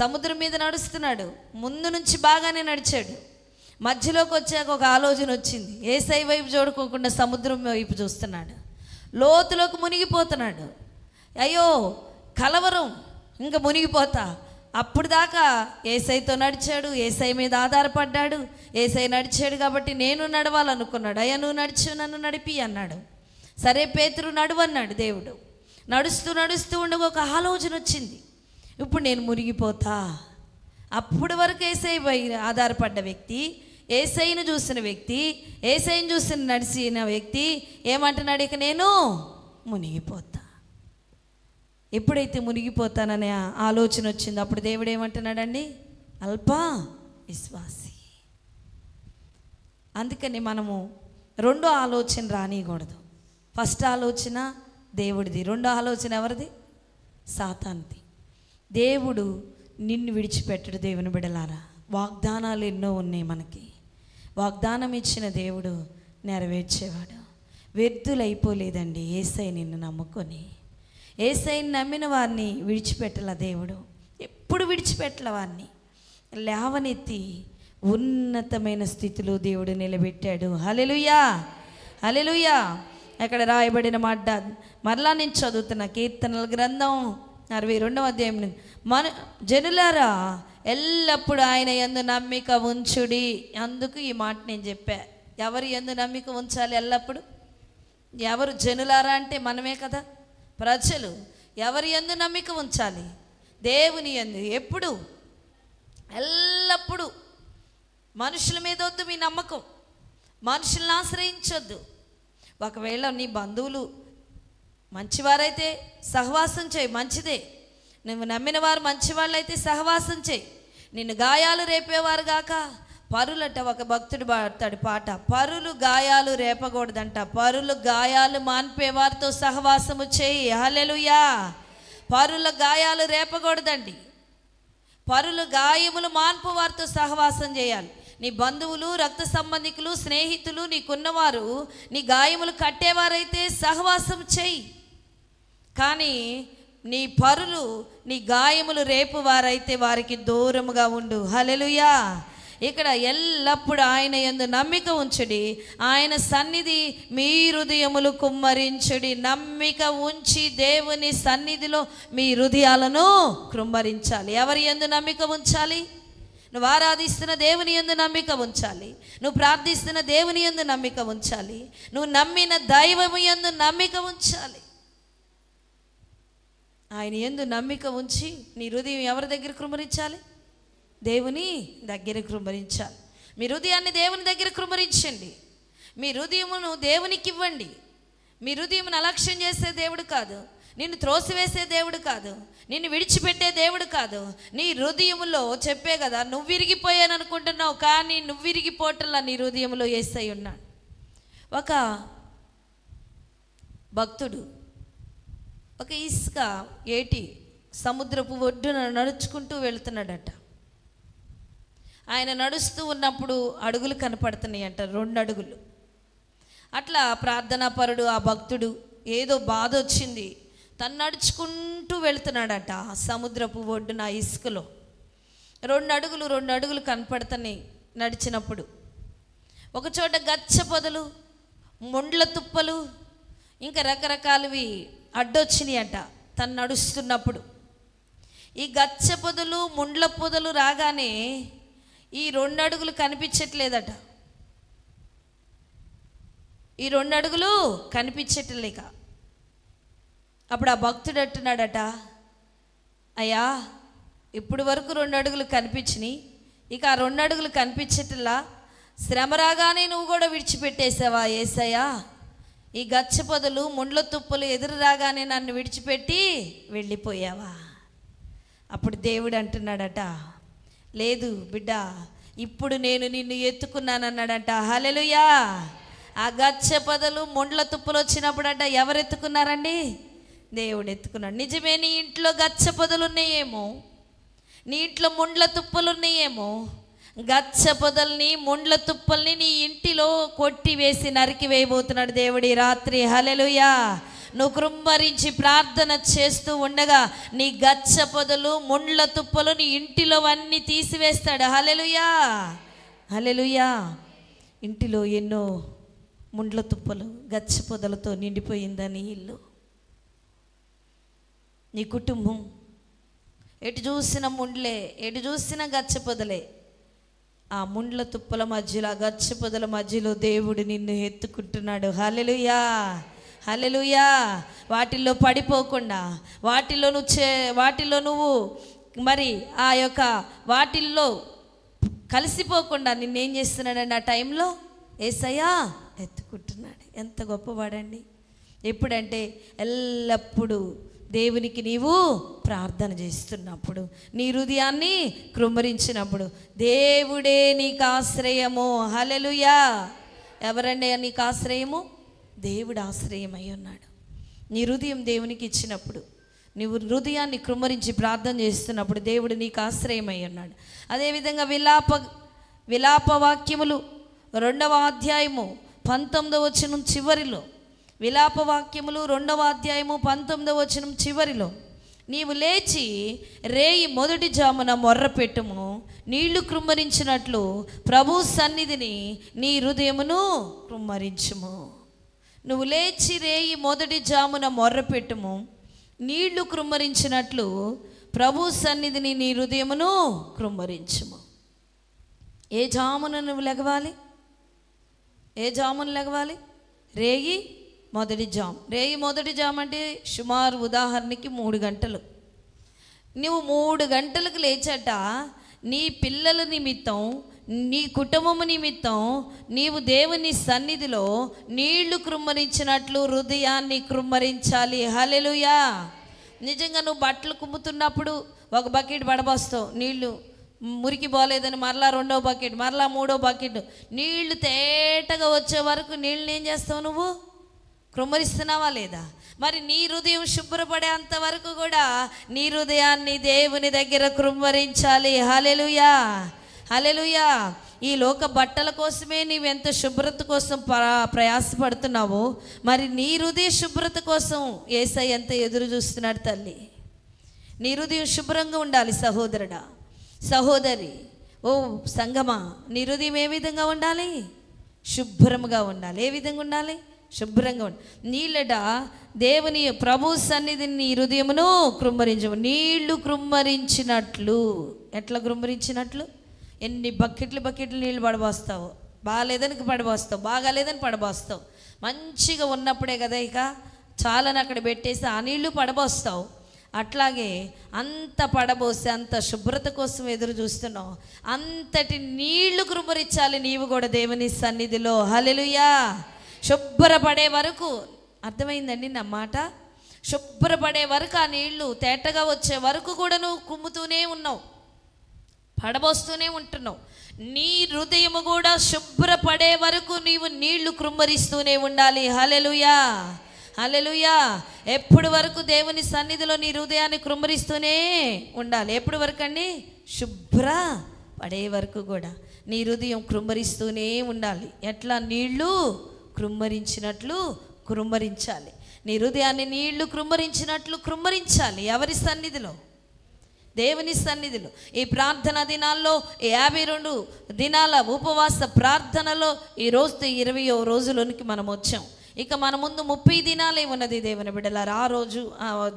సముద్రం మీద నడుస్తున్నాడు ముందు నుంచి బాగానే నడిచాడు మధ్యలోకి వచ్చాక ఒక ఆలోచన వచ్చింది ఏసై వైపు చూడుకోకుండా సముద్రం వైపు చూస్తున్నాడు లోతులోకి మునిగిపోతున్నాడు అయ్యో కలవరం ఇంకా మునిగిపోతా అప్పుడు దాకా ఏసైతో నడిచాడు ఏసై మీద ఆధారపడ్డాడు ఏసై నడిచాడు కాబట్టి నేను నడవాలనుకున్నాడు అయ్యా నువ్వు నడిచు నన్ను నడిపి అన్నాడు సరే పేతురు నడువన్నాడు దేవుడు నడుస్తూ నడుస్తూ ఉండగా ఒక ఆలోచన వచ్చింది ఇప్పుడు నేను మునిగిపోతా అప్పటి వరకు ఏసై ఆధారపడ్డ వ్యక్తి ఏసైను చూసిన వ్యక్తి ఏసైను చూసిన నడిచిన వ్యక్తి ఏమంటున్నాడు ఇక నేను మునిగిపోతా ఎప్పుడైతే మునిగిపోతాననే ఆలోచన వచ్చిందో అప్పుడు దేవుడు ఏమంటున్నాడండి అల్ప విశ్వాసి అందుకని మనము రెండో ఆలోచన రానియకూడదు ఫస్ట్ ఆలోచన దేవుడిది రెండో ఆలోచన ఎవరిది సాతాంతి దేవుడు నిన్ను విడిచిపెట్టడు దేవుని బిడలారా వాగ్దానాలు ఎన్నో ఉన్నాయి మనకి వాగ్దానం ఇచ్చిన దేవుడు నెరవేర్చేవాడు వ్యర్థులైపోలేదండి ఏసై నిన్ను నమ్ముకొని ఏసైని నమ్మిన వారిని విడిచిపెట్టల దేవుడు ఎప్పుడు విడిచిపెట్టల వారిని లేవనెత్తి ఉన్నతమైన స్థితిలో దేవుడు నిలబెట్టాడు హలెలుయా హలెలుయా అక్కడ రాయబడిన మాట మరలా నేను చదువుతున్న కీర్తనల గ్రంథం అరవై రెండవ అధ్యాయం మన జనులారా ఎల్లప్పుడు ఆయన ఎందు నమ్మిక ఉంచుడి అందుకు ఈ మాట నేను చెప్పా ఎవరు ఎందు నమ్మిక ఉంచాలి ఎల్లప్పుడు ఎవరు జనులారా అంటే మనమే కదా ప్రజలు ఎవరి ఎందు నమ్మిక ఉంచాలి దేవుని ఎందు ఎప్పుడు ఎల్లప్పుడూ మనుషుల మీద వద్దు మీ నమ్మకం మనుషులను ఆశ్రయించొద్దు ఒకవేళ నీ బంధువులు మంచివారైతే సహవాసం చేయి మంచిదే నువ్వు నమ్మిన వారు మంచివాళ్ళైతే సహవాసం చేయి నిన్ను గాయాలు రేపేవారు గాక పరులట ఒక భక్తుడు పాడతాడు పాట పరులు గాయాలు రేపకూడదంట పరులు గాయాలు మాన్పేవారితో సహవాసము చేయి హలెలుయా పరుల గాయాలు రేపకూడదండి పరులు గాయములు మాన్పు వారితో సహవాసం చేయాలి నీ బంధువులు రక్త సంబంధికులు స్నేహితులు నీకున్నవారు నీ గాయములు కట్టేవారైతే సహవాసం చేయి కానీ నీ పరులు నీ గాయములు రేపు వారైతే వారికి దూరముగా ఉండు హలెలుయా ఇక్కడ ఎల్లప్పుడు ఆయన ఎందు నమ్మిక ఉంచుడి ఆయన సన్నిధి మీ హృదయములు కుమ్మరించుడి నమ్మిక ఉంచి దేవుని సన్నిధిలో మీ హృదయాలను కుమ్మరించాలి ఎవరి ఎందు నమ్మిక ఉంచాలి నువ్వు ఆరాధిస్తున్న దేవుని ఎందు నమ్మిక ఉంచాలి నువ్వు ప్రార్థిస్తున్న దేవుని ఎందు నమ్మిక ఉంచాలి నువ్వు నమ్మిన దైవము ఎందు నమ్మిక ఉంచాలి ఆయన ఎందు నమ్మిక ఉంచి నీ హృదయం ఎవరి దగ్గర కృమరించాలి దేవుని దగ్గర కృమరించాలి మీ హృదయాన్ని దేవుని దగ్గర కృమరించండి మీ హృదయమును దేవునికి ఇవ్వండి మీ హృదయమును అలక్ష్యం చేసే దేవుడు కాదు నిన్ను త్రోసివేసే దేవుడు కాదు నిన్ను విడిచిపెట్టే దేవుడు కాదు నీ హృదయంలో చెప్పే కదా నువ్వు విరిగిపోయాను అనుకుంటున్నావు కానీ నువ్వు విరిగిపోవటంలా నీ హృదయంలో వేసై ఉన్నాడు ఒక భక్తుడు ఒక ఇసుక ఏటి సముద్రపు ఒడ్డున నడుచుకుంటూ వెళుతున్నాడట ఆయన నడుస్తూ ఉన్నప్పుడు అడుగులు కనపడుతున్నాయి అంట రెండు అడుగులు అట్లా ప్రార్థనాపరుడు ఆ భక్తుడు ఏదో బాధ వచ్చింది తను నడుచుకుంటూ వెళుతున్నాడట సముద్రపు ఒడ్డున ఇసుకలో రెండు అడుగులు రెండు అడుగులు కనపడుతున్నాయి నడిచినప్పుడు ఒకచోట గచ్చ పొదలు ముండ్ల తుప్పలు ఇంకా రకరకాలవి అంట తను నడుస్తున్నప్పుడు ఈ గచ్చ పొదలు ముండ్ల పొదలు రాగానే ఈ రెండు అడుగులు కనిపించట్లేదట ఈ రెండు అడుగులు కనిపించట్లేక అప్పుడు ఆ భక్తుడు అంటున్నాడట అయ్యా ఇప్పుడు వరకు రెండు అడుగులు కనిపించినాయి ఇక ఆ రెండు అడుగులు కనిపించట్లా శ్రమ రాగానే నువ్వు కూడా విడిచిపెట్టేసావా ఏసయ్యా ఈ గచ్చపొదలు ముండ్ల తుప్పలు ఎదురు రాగానే నన్ను విడిచిపెట్టి వెళ్ళిపోయావా అప్పుడు దేవుడు అంటున్నాడట లేదు బిడ్డ ఇప్పుడు నేను నిన్ను ఎత్తుకున్నానన్నాడట హలెలుయా ఆ గచ్చ పొదలు ముండ్ల వచ్చినప్పుడు వచ్చినప్పుడట ఎవరు ఎత్తుకున్నారండి దేవుడు ఎత్తుకున్నాడు నిజమే నీ ఇంట్లో గచ్చ పొదలు ఉన్నాయేమో నీ ఇంట్లో ముండ్ల తుప్పలు ఉన్నాయేమో గచ్చ పొదల్ని ముండ్ల తుప్పల్ని నీ ఇంటిలో కొట్టి వేసి నరికి వేయబోతున్నాడు దేవుడి రాత్రి హలెలుయా నువ్వు కృంభరించి ప్రార్థన చేస్తూ ఉండగా నీ గచ్చ పొదలు ముండ్ల తుప్పలు నీ ఇంటిలో అన్నీ తీసివేస్తాడు హలెలుయా హలెలుయా ఇంటిలో ఎన్నో ముండ్ల తుప్పలు గచ్చ పొదలతో నిండిపోయిందని ఇల్లు నీ కుటుంబం ఎటు చూసిన ముండ్లే ఎటు చూసిన గచ్చ పొదలే ఆ ముండ్ల తుప్పల మధ్యలో ఆ పొదల మధ్యలో దేవుడు నిన్ను ఎత్తుకుంటున్నాడు హలెలుయా హలెలుయా వాటిల్లో పడిపోకుండా వాటిలో నువ్వు చే వాటిలో నువ్వు మరి ఆ యొక్క వాటిల్లో కలిసిపోకుండా నిన్నేం చేస్తున్నాడండి ఆ టైంలో ఏసయ్యా ఎత్తుకుంటున్నాడు ఎంత గొప్పవాడండి ఎప్పుడంటే ఎల్లప్పుడూ దేవునికి నీవు ప్రార్థన చేస్తున్నప్పుడు నీ హృదయాన్ని కృమరించినప్పుడు దేవుడే నీకు ఆశ్రయము హలలుయా ఎవరండే నీకు ఆశ్రయము దేవుడు ఆశ్రయమై ఉన్నాడు నీ హృదయం దేవునికి ఇచ్చినప్పుడు నీవు హృదయాన్ని కృమ్మరించి ప్రార్థన చేస్తున్నప్పుడు దేవుడు నీకు ఆశ్రయమై ఉన్నాడు అదేవిధంగా విలాప విలాప వాక్యములు రెండవ అధ్యాయము పంతొమ్మిదవ వచ్చిన చివరిలో విలాప వాక్యములు రెండవ అధ్యాయము పంతొమ్మిదవ వచనం చివరిలో నీవు లేచి రేయి మొదటి జామున మొర్రపెట్టుము నీళ్లు కృమ్మరించినట్లు ప్రభు సన్నిధిని నీ హృదయమును కృమ్మరించుము నువ్వు లేచి రేయి మొదటి జామున మొర్రపెట్టుము నీళ్లు కృమ్మరించినట్లు ప్రభు సన్నిధిని నీ హృదయమును కృమ్మరించుము ఏ జామున నువ్వు లెగవాలి ఏ జామున లెగవాలి రేగి మొదటి జామ్ రేయి మొదటి జామ్ అంటే సుమారు ఉదాహరణకి మూడు గంటలు నువ్వు మూడు గంటలకు లేచట నీ పిల్లల నిమిత్తం నీ కుటుంబము నిమిత్తం నీవు దేవుని సన్నిధిలో నీళ్లు కృమ్మరించినట్లు హృదయాన్ని కృమ్మరించాలి హలెలుయా నిజంగా నువ్వు బట్టలు కుమ్ముతున్నప్పుడు ఒక బకెట్ పడబోస్తావు నీళ్లు మురికి బోలేదని మరలా రెండో బకెట్ మరలా మూడో బకెట్ నీళ్లు తేటగా వచ్చే వరకు నీళ్ళని ఏం చేస్తావు నువ్వు కృమరిస్తున్నావా లేదా మరి నీ హృదయం అంత వరకు కూడా నీ హృదయాన్ని దేవుని దగ్గర కృమ్మరించాలి హలెలుయా హలెలుయా ఈ లోక బట్టల కోసమే నీవెంత శుభ్రత కోసం ప్రయాసపడుతున్నావో మరి నీ హృదయ శుభ్రత కోసం ఏసై ఎంత ఎదురు చూస్తున్నాడు తల్లి నీ హృదయం శుభ్రంగా ఉండాలి సహోదరుడా సహోదరి ఓ సంగమా నీ హృదయం ఏ విధంగా ఉండాలి శుభ్రముగా ఉండాలి ఏ విధంగా ఉండాలి శుభ్రంగా ఉండు నీళ్ళట దేవుని ప్రభు సన్నిధిని నీ హృదయమును కృమ్మరించము నీళ్లు కృమ్మరించినట్లు ఎట్లా కృమ్మరించినట్లు ఎన్ని బకెట్లు బకెట్లు నీళ్ళు పడబోస్తావు బాగాలేదని పడబోస్తావు బాగాలేదని పడబోస్తావు మంచిగా ఉన్నప్పుడే కదా ఇక చాలని అక్కడ పెట్టేసి ఆ నీళ్లు పడబోస్తావు అట్లాగే అంత పడబోసి అంత శుభ్రత కోసం ఎదురు చూస్తున్నావు అంతటి నీళ్లు కృమ్మరించాలి నీవు కూడా దేవుని సన్నిధిలో హలెలుయా శుభ్రపడే వరకు అర్థమైందండి నా మాట శుభ్రపడే వరకు ఆ నీళ్లు తేటగా వచ్చే వరకు కూడా నువ్వు కుమ్ముతూనే ఉన్నావు పడబోస్తూనే ఉంటున్నావు నీ హృదయము కూడా శుభ్రపడే వరకు నీవు నీళ్లు కృమ్మరిస్తూనే ఉండాలి హలెలుయా హలెలుయా ఎప్పుడు వరకు దేవుని సన్నిధిలో నీ హృదయాన్ని కృమ్మరిస్తూనే ఉండాలి ఎప్పుడు వరకు అండి శుభ్ర పడే వరకు కూడా నీ హృదయం కృమ్మరిస్తూనే ఉండాలి ఎట్లా నీళ్ళు కృమ్మరించినట్లు కృమ్మరించాలి నీ హృదయాన్ని నీళ్లు కృమ్మరించినట్లు కృమ్మరించాలి ఎవరి సన్నిధిలో దేవుని సన్నిధిలో ఈ ప్రార్థన దినాల్లో యాభై రెండు దినాల ఉపవాస ప్రార్థనలో ఈ రోజు ఇరవయో రోజులోనికి మనం వచ్చాం ఇక మన ముందు ముప్పై దినాలే ఉన్నది దేవుని బిడ్డలారు ఆ రోజు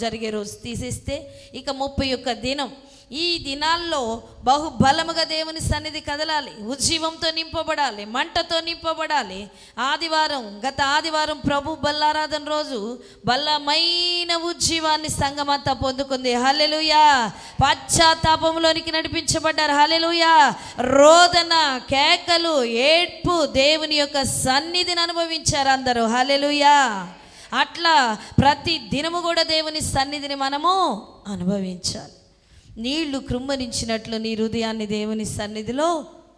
జరిగే రోజు తీసేస్తే ఇక ముప్పై యొక్క దినం ఈ దినాల్లో బహుబలముగా దేవుని సన్నిధి కదలాలి ఉజ్జీవంతో నింపబడాలి మంటతో నింపబడాలి ఆదివారం గత ఆదివారం ప్రభు బల్లారాధన రోజు బలమైన ఉజ్జీవాన్ని సంగమంతా పొందుకుంది హలెలుయా పశ్చాత్తాపంలోనికి నడిపించబడ్డారు హలెలుయా రోదన కేకలు ఏడ్పు దేవుని యొక్క సన్నిధిని అనుభవించారు అందరూ హలెలుయా అట్లా ప్రతి దినము కూడా దేవుని సన్నిధిని మనము అనుభవించాలి నీళ్లు కృమ్మరించినట్లు నీ హృదయాన్ని దేవుని సన్నిధిలో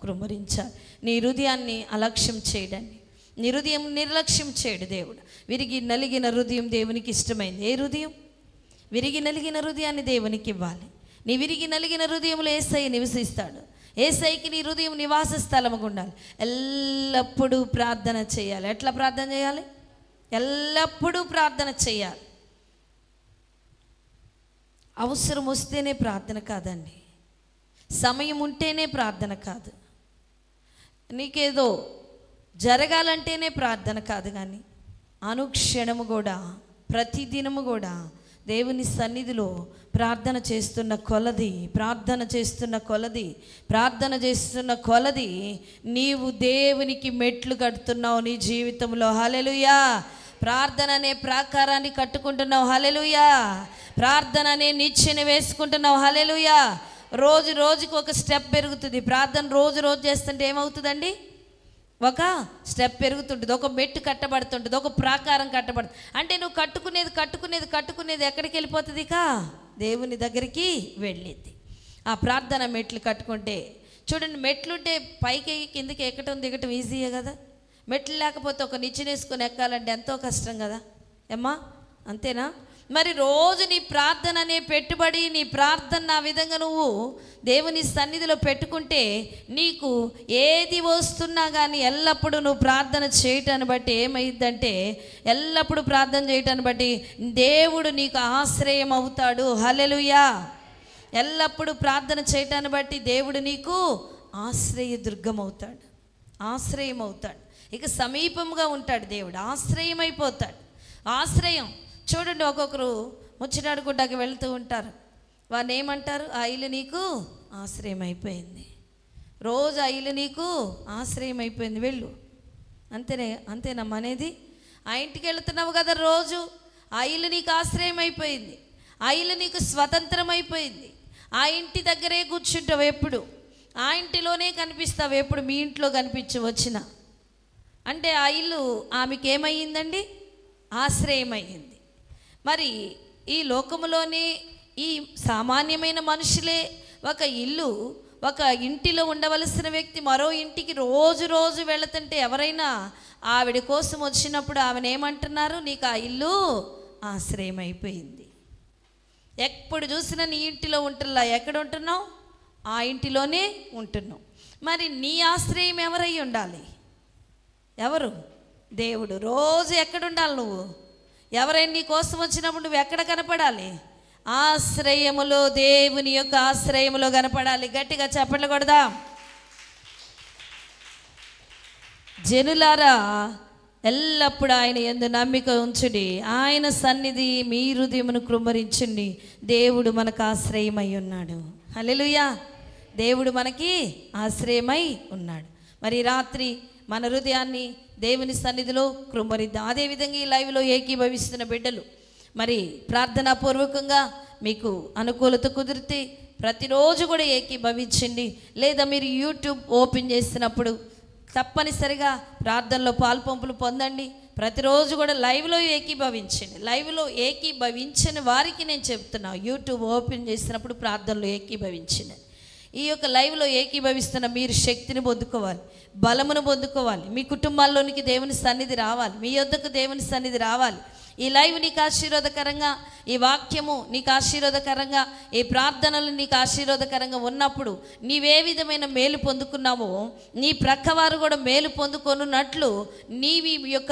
కృమ్మరించాలి నీ హృదయాన్ని అలక్ష్యం చేయడాన్ని నీ హృదయం నిర్లక్ష్యం చేయడు దేవుడు విరిగి నలిగిన హృదయం దేవునికి ఇష్టమైంది ఏ హృదయం విరిగి నలిగిన హృదయాన్ని దేవునికి ఇవ్వాలి నీ విరిగి నలిగిన హృదయంలో ఏసై నివసిస్తాడు ఏసైకి నీ హృదయం నివాస స్థలముగా ఉండాలి ఎల్లప్పుడూ ప్రార్థన చేయాలి ఎట్లా ప్రార్థన చేయాలి ఎల్లప్పుడూ ప్రార్థన చేయాలి అవసరం వస్తేనే ప్రార్థన కాదండి సమయం ఉంటేనే ప్రార్థన కాదు నీకేదో జరగాలంటేనే ప్రార్థన కాదు కానీ అనుక్షణము కూడా ప్రతిదినము కూడా దేవుని సన్నిధిలో ప్రార్థన చేస్తున్న కొలది ప్రార్థన చేస్తున్న కొలది ప్రార్థన చేస్తున్న కొలది నీవు దేవునికి మెట్లు కడుతున్నావు నీ జీవితంలో హలెలుయా ప్రార్థన అనే ప్రాకారాన్ని కట్టుకుంటున్నావు హలెలుయా ప్రార్థన అనే నిచ్చెన వేసుకుంటున్నావు హలెలుయా రోజు రోజుకు ఒక స్టెప్ పెరుగుతుంది ప్రార్థన రోజు రోజు చేస్తుంటే ఏమవుతుందండి ఒక స్టెప్ పెరుగుతుంటుంది ఒక మెట్టు కట్టబడుతుంటుంది ఒక ప్రాకారం కట్టబడుతుంది అంటే నువ్వు కట్టుకునేది కట్టుకునేది కట్టుకునేది ఎక్కడికి వెళ్ళిపోతుంది కా దేవుని దగ్గరికి వెళ్ళింది ఆ ప్రార్థన మెట్లు కట్టుకుంటే చూడండి మెట్లుంటే పైకి కిందకి ఎక్కటం దిగటం ఈజీయే కదా మెట్లు లేకపోతే ఒక వేసుకొని ఎక్కాలంటే ఎంతో కష్టం కదా ఏమ్మా అంతేనా మరి రోజు నీ ప్రార్థన అనే పెట్టుబడి నీ ప్రార్థన ఆ విధంగా నువ్వు దేవుని సన్నిధిలో పెట్టుకుంటే నీకు ఏది వస్తున్నా కానీ ఎల్లప్పుడూ నువ్వు ప్రార్థన చేయటాన్ని బట్టి ఏమైందంటే ఎల్లప్పుడూ ప్రార్థన చేయటాన్ని బట్టి దేవుడు నీకు ఆశ్రయం అవుతాడు హలెలుయా ఎల్లప్పుడూ ప్రార్థన చేయటాన్ని బట్టి దేవుడు నీకు ఆశ్రయ దుర్గం అవుతాడు ఆశ్రయం అవుతాడు ఇక సమీపంగా ఉంటాడు దేవుడు ఆశ్రయం అయిపోతాడు ఆశ్రయం చూడండి ఒక్కొక్కరు గుడ్డకి వెళుతూ ఉంటారు వాళ్ళు ఏమంటారు ఆ ఇల్లు నీకు ఆశ్రయం అయిపోయింది రోజు ఆ ఇల్లు నీకు ఆశ్రయం అయిపోయింది వెళ్ళు అంతేనే అంతేనమ్మా అనేది ఆ ఇంటికి వెళుతున్నావు కదా రోజు ఆ ఇల్లు నీకు ఆశ్రయం అయిపోయింది ఆ ఇల్లు నీకు స్వతంత్రం అయిపోయింది ఆ ఇంటి దగ్గరే కూర్చుంటావు ఎప్పుడు ఆ ఇంటిలోనే కనిపిస్తావు ఎప్పుడు మీ ఇంట్లో వచ్చినా అంటే ఆ ఇల్లు ఆమెకి ఏమయ్యిందండి ఆశ్రయమయ్యింది మరి ఈ లోకములోనే ఈ సామాన్యమైన మనుషులే ఒక ఇల్లు ఒక ఇంటిలో ఉండవలసిన వ్యక్తి మరో ఇంటికి రోజు రోజు వెళుతుంటే ఎవరైనా ఆవిడ కోసం వచ్చినప్పుడు ఆమెను ఏమంటున్నారు నీకు ఆ ఇల్లు ఆశ్రయం అయిపోయింది ఎప్పుడు చూసినా నీ ఇంటిలో ఉంటున్నా ఎక్కడ ఉంటున్నావు ఆ ఇంటిలోనే ఉంటున్నావు మరి నీ ఆశ్రయం ఎవరై ఉండాలి ఎవరు దేవుడు రోజు ఎక్కడుండాలి నువ్వు ఎవరైనా నీ కోసం వచ్చినప్పుడు నువ్వు ఎక్కడ కనపడాలి ఆశ్రయములో దేవుని యొక్క ఆశ్రయములో కనపడాలి గట్టిగా చెప్పలేకూడదా జనులారా ఎల్లప్పుడూ ఆయన ఎందు నమ్మిక ఉంచుడి ఆయన సన్నిధి మీ హృదయమును కృమ్మరించుండి దేవుడు మనకు ఆశ్రయమై ఉన్నాడు హలెలుయా దేవుడు మనకి ఆశ్రయమై ఉన్నాడు మరి రాత్రి మన హృదయాన్ని దేవుని సన్నిధిలో కృంభనిద్దాం అదేవిధంగా ఈ లైవ్లో ఏకీభవిస్తున్న బిడ్డలు మరి ప్రార్థనాపూర్వకంగా మీకు అనుకూలత కుదిరితే ప్రతిరోజు కూడా ఏకీభవించండి లేదా మీరు యూట్యూబ్ ఓపెన్ చేసినప్పుడు తప్పనిసరిగా ప్రార్థనలో పాల్పంపులు పొందండి ప్రతిరోజు కూడా లైవ్లో ఏకీభవించండి లైవ్లో ఏకీభవించని వారికి నేను చెప్తున్నా యూట్యూబ్ ఓపెన్ చేసినప్పుడు ప్రార్థనలో ఏకీభవించండి ఈ యొక్క లైవ్లో ఏకీభవిస్తున్న మీరు శక్తిని పొందుకోవాలి బలమును పొందుకోవాలి మీ కుటుంబాల్లోనికి దేవుని సన్నిధి రావాలి మీ యొద్దకు దేవుని సన్నిధి రావాలి ఈ లైవ్ నీకు ఆశీర్వాదకరంగా ఈ వాక్యము నీకు ఆశీర్వాదకరంగా ఈ ప్రార్థనలు నీకు ఆశీర్వాదకరంగా ఉన్నప్పుడు నీవే విధమైన మేలు పొందుకున్నావో నీ ప్రక్కవారు కూడా మేలు పొందుకొనున్నట్లు నీవి యొక్క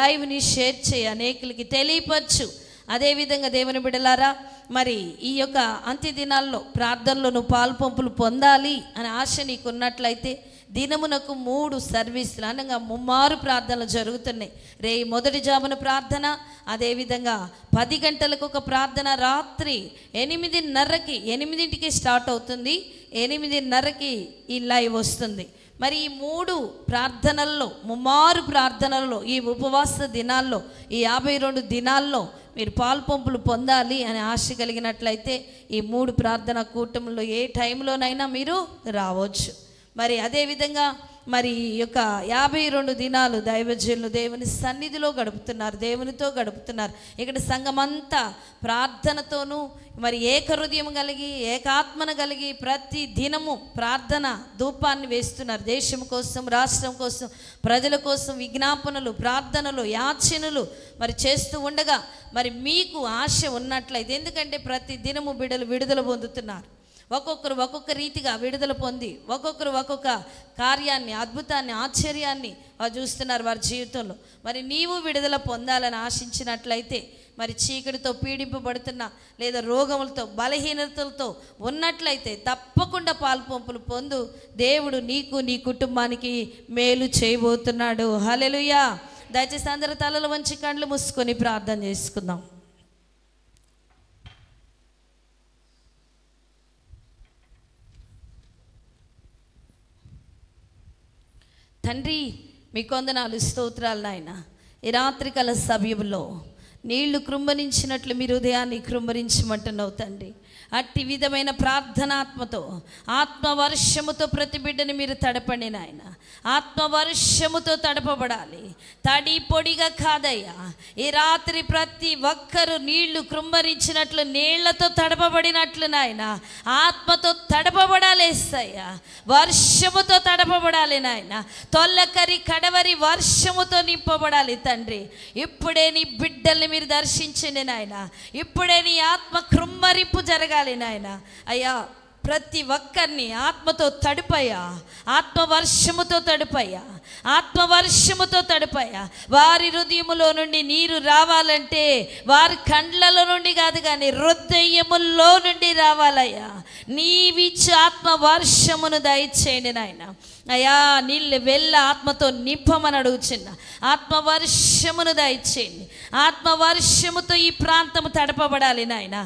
లైవ్ని షేర్ చేయి అనేకులకి తెలియపరచు అదేవిధంగా దేవుని బిడలారా మరి ఈ యొక్క అంత్య దినాల్లో ప్రార్థనలో నువ్వు పాల్పంపులు పొందాలి అనే ఆశ నీకున్నట్లయితే దినమునకు మూడు సర్వీసులు అనగా ముమ్మారు ప్రార్థనలు జరుగుతున్నాయి రే మొదటి జామున ప్రార్థన అదేవిధంగా పది గంటలకు ఒక ప్రార్థన రాత్రి ఎనిమిదిన్నరకి ఎనిమిదింటికి స్టార్ట్ అవుతుంది ఎనిమిదిన్నరకి ఈ లైవ్ వస్తుంది మరి ఈ మూడు ప్రార్థనల్లో ముమ్మారు ప్రార్థనల్లో ఈ ఉపవాస దినాల్లో ఈ యాభై రెండు దినాల్లో మీరు పాల్పంపులు పొందాలి అని ఆశ కలిగినట్లయితే ఈ మూడు ప్రార్థన కూటముల్లో ఏ టైంలోనైనా మీరు రావచ్చు మరి అదేవిధంగా మరి యొక్క యాభై రెండు దినాలు దైవజనులు దేవుని సన్నిధిలో గడుపుతున్నారు దేవునితో గడుపుతున్నారు ఇక్కడ సంఘమంతా ప్రార్థనతోనూ మరి ఏక హృదయం కలిగి ఏకాత్మను కలిగి ప్రతి దినము ప్రార్థన ధూపాన్ని వేస్తున్నారు దేశం కోసం రాష్ట్రం కోసం ప్రజల కోసం విజ్ఞాపనలు ప్రార్థనలు యాచనలు మరి చేస్తూ ఉండగా మరి మీకు ఆశ ఉన్నట్లయితే ఎందుకంటే ప్రతి దినము బిడలు విడుదల పొందుతున్నారు ఒక్కొక్కరు ఒక్కొక్క రీతిగా విడుదల పొంది ఒక్కొక్కరు ఒక్కొక్క కార్యాన్ని అద్భుతాన్ని ఆశ్చర్యాన్ని చూస్తున్నారు వారి జీవితంలో మరి నీవు విడుదల పొందాలని ఆశించినట్లయితే మరి చీకటితో పీడింపబడుతున్న లేదా రోగములతో బలహీనతలతో ఉన్నట్లయితే తప్పకుండా పాల్పంపులు పొందు దేవుడు నీకు నీ కుటుంబానికి మేలు చేయబోతున్నాడు హలెలుయా దయచేసి అందరి తలలు వంచి కండ్లు మూసుకొని ప్రార్థన చేసుకుందాం తండ్రి మీ కొందనాలు స్తోత్రాలు నాయన ఈ రాత్రికాల సమయంలో నీళ్లు కృంభరించినట్లు మీ హృదయాన్ని కృంభరించమంటున్నావు తండ్రి అట్టి విధమైన ప్రార్థనాత్మతో ఆత్మవర్షముతో ప్రతి బిడ్డని మీరు తడపండి నాయన ఆత్మవర్షముతో తడపబడాలి తడి పొడిగా కాదయ్యా ఈ రాత్రి ప్రతి ఒక్కరు నీళ్లు కృంభరించినట్లు నీళ్లతో తడపబడినట్లు నాయన ఆత్మతో తడపబడాలేస్తయ్యా వర్షముతో తడపబడాలి నాయన తొల్లకరి కడవరి వర్షముతో నింపబడాలి తండ్రి ఇప్పుడే నీ బిడ్డల్ని మీరు దర్శించండి నాయన ఇప్పుడే నీ ఆత్మ కృమ్మరింపు జరగాలి చేయాలి నాయన అయ్యా ప్రతి ఒక్కరిని ఆత్మతో తడిపయ్యా ఆత్మవర్షముతో తడిపయ్యా ఆత్మవర్షముతో తడిపయ్యా వారి హృదయములో నుండి నీరు రావాలంటే వారి కండ్లలో నుండి కాదు కానీ హృదయముల్లో నుండి రావాలయ్యా నీవిచ్చి ఆత్మవర్షమును దయచేయండి నాయన అయ్యా నీళ్ళు వెళ్ళ ఆత్మతో నింపమని అడుగుచున్న ఆత్మవర్షమును దయచేయండి ఆత్మవర్షముతో ఈ ప్రాంతము తడపబడాలి నాయన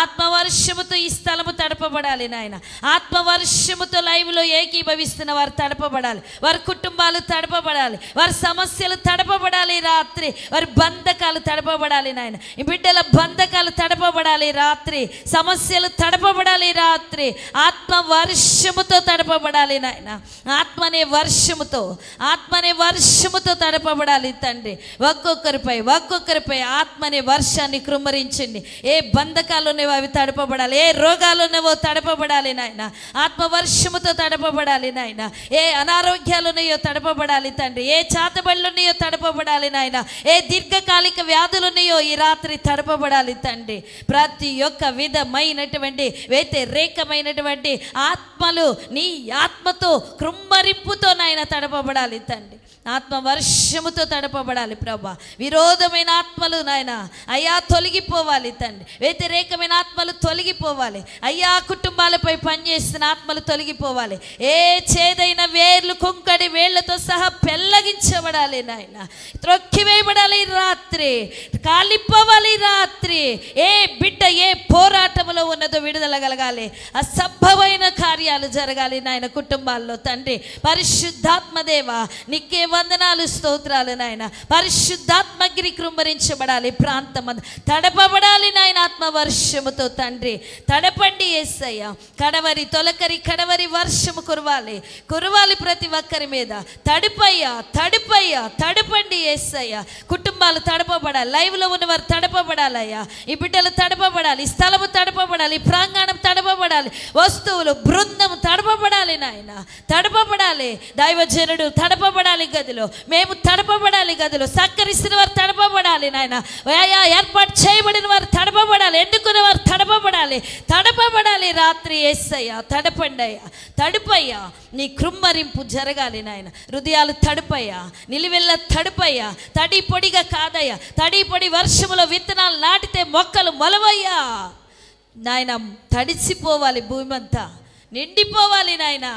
ఆత్మవర్షముతో ఈ స్థలము తడపబడాలి నాయన ఆత్మవర్షముతో లైవ్లో ఏకీభవిస్తున్న వారు తడపబడాలి వారి కుటుంబాలు తడపబడాలి వారి సమస్యలు తడపబడాలి రాత్రి వారి బంధకాలు తడపబడాలి నాయన ఈ బిడ్డల బంధకాలు తడపబడాలి రాత్రి సమస్యలు తడపబడాలి రాత్రి ఆత్మవర్షముతో తడపబడాలి నాయన ఆత్మనే వర్షముతో ఆత్మనే వర్షముతో తడపబడాలి తండ్రి ఒక్కొక్కరిపై ఒక్కొక్కరి అందరిపై ఆత్మని వర్షాన్ని కృమ్మరించింది ఏ బంధకాలు ఉన్నావో అవి తడపబడాలి ఏ రోగాలు తడపబడాలి నాయన ఆత్మవర్షముతో తడపబడాలి నాయన ఏ అనారోగ్యాలు ఉన్నాయో తడపబడాలి తండ్రి ఏ చాతబళ్ళు ఉన్నాయో తడపబడాలి నాయన ఏ దీర్ఘకాలిక వ్యాధులు ఉన్నాయో ఈ రాత్రి తడపబడాలి తండ్రి ప్రతి ఒక్క విధమైనటువంటి రేఖమైనటువంటి ఆత్మలు నీ ఆత్మతో కృమ్మరింపుతో నాయన తడపబడాలి తండ్రి ఆత్మ వర్షముతో తడపబడాలి ప్రభా విరోధమైన ఆత్మలు నాయన అయ్యా తొలగిపోవాలి తండ్రి వ్యతిరేకమైన ఆత్మలు తొలగిపోవాలి అయ్యా కుటుంబాలపై పనిచేస్తున్న ఆత్మలు తొలగిపోవాలి ఏ చేదైన వేర్లు కుంకడి వేళ్లతో సహా పెల్లగించబడాలి నాయన త్రొక్కివేయబడాలి రాత్రి కాలిపోవాలి రాత్రి ఏ బిడ్డ ఏ పోరాటంలో ఉన్నదో విడుదల కలగాలి అసభ్యమైన కార్యాలు జరగాలి నాయన కుటుంబాల్లో తండ్రి పరిశుద్ధాత్మదేవ నీకే వందనాలు స్తోత్రాలు నాయన పరిశుద్ధాత్మగిరి కృంభరించబడాలి ప్రాంతం తడపబడాలి నాయన ఆత్మవర్షముతో తండ్రి తడపండి ఏసయ్య కడవరి తొలకరి కడవరి వర్షము కురవాలి కురవాలి ప్రతి ఒక్కరి మీద తడిపయ్యా తడిపయ్యా తడపండి ఏసయ్య కుటుంబాలు తడపబడాలి లైవ్లో ఉన్నవారు తడపబడాలయ్యా ఈ బిడ్డలు తడపబడాలి స్థలము తడపబడాలి ప్రాంగణం తడపబడాలి వస్తువులు బృందం తడపబడాలి నాయన తడపబడాలి దైవజనుడు తడపబడాలి గదిలో మేము తడపబడాలి గదిలో సక్కరిస్తున్న వారు తడపబడాలి నాయన ఏర్పాటు చేయబడిన వారు తడపబడాలి ఎండుకున్న వారు తడపబడాలి తడపబడాలి రాత్రి ఎస్సయ్యా తడపండి అయ్యా తడుపయ్యా నీ కృమ్మరింపు జరగాలి నాయన హృదయాలు తడుపయ్యా నిలువెల్ల తడుపయ్యా తడి పొడిగా కాదయ్యా తడి పొడి వర్షములో విత్తనాలు నాటితే మొక్కలు మొలవయ్యా నాయన తడిసిపోవాలి భూమంతా నిండిపోవాలి నాయనా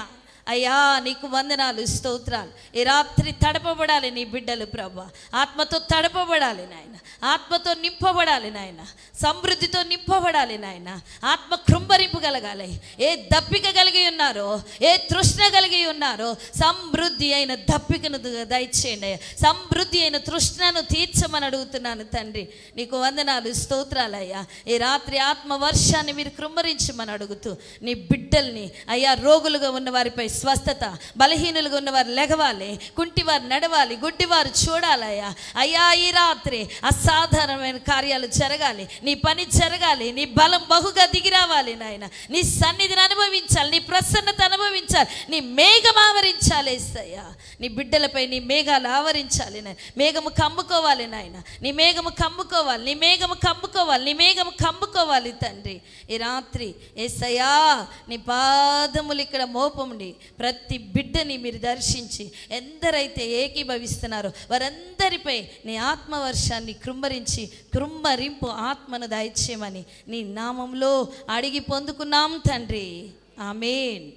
అయ్యా నీకు వందనాలు స్తోత్రాలు ఈ రాత్రి తడపబడాలి నీ బిడ్డలు ప్రభా ఆత్మతో తడపబడాలి నాయన ఆత్మతో నింపబడాలి నాయన సమృద్ధితో నింపబడాలి నాయన ఆత్మ కృంభరింపు కలగాలి ఏ దప్పిక కలిగి ఉన్నారో ఏ తృష్ణ కలిగి ఉన్నారో సమృద్ధి అయిన దప్పికను దయచేయండి సమృద్ధి అయిన తృష్ణను తీర్చమని అడుగుతున్నాను తండ్రి నీకు వందనాలు స్తోత్రాలయ్యా ఈ రాత్రి ఆత్మ వర్షాన్ని మీరు కృంభరించమని అడుగుతూ నీ బిడ్డల్ని అయ్యా రోగులుగా ఉన్న వారిపై స్వస్థత బలహీనులుగా ఉన్నవారు లెగవాలి కుంటివారు నడవాలి గుడ్డివారు చూడాలయ్యా అయ్యా ఈ రాత్రి అసాధారణమైన కార్యాలు జరగాలి నీ పని జరగాలి నీ బలం బహుగా దిగి రావాలి నాయన నీ సన్నిధిని అనుభవించాలి నీ ప్రసన్నత అనుభవించాలి నీ మేఘం ఆవరించాలి ఏసయ్యా నీ బిడ్డలపై నీ మేఘాలు ఆవరించాలి నాయన మేఘము కమ్ముకోవాలి నాయన నీ మేఘము కమ్ముకోవాలి నీ మేఘము కమ్ముకోవాలి నీ మేఘము కమ్ముకోవాలి తండ్రి ఈ రాత్రి ఏసయ్యా నీ పాదములు ఇక్కడ మోపముండి ప్రతి బిడ్డని మీరు దర్శించి ఎందరైతే ఏకీభవిస్తున్నారో వారందరిపై నీ ఆత్మవర్షాన్ని కృంభరించి కృంభరింపు ఆత్మను దయచేయమని నీ నామంలో అడిగి పొందుకున్నాం తండ్రి ఆమెన్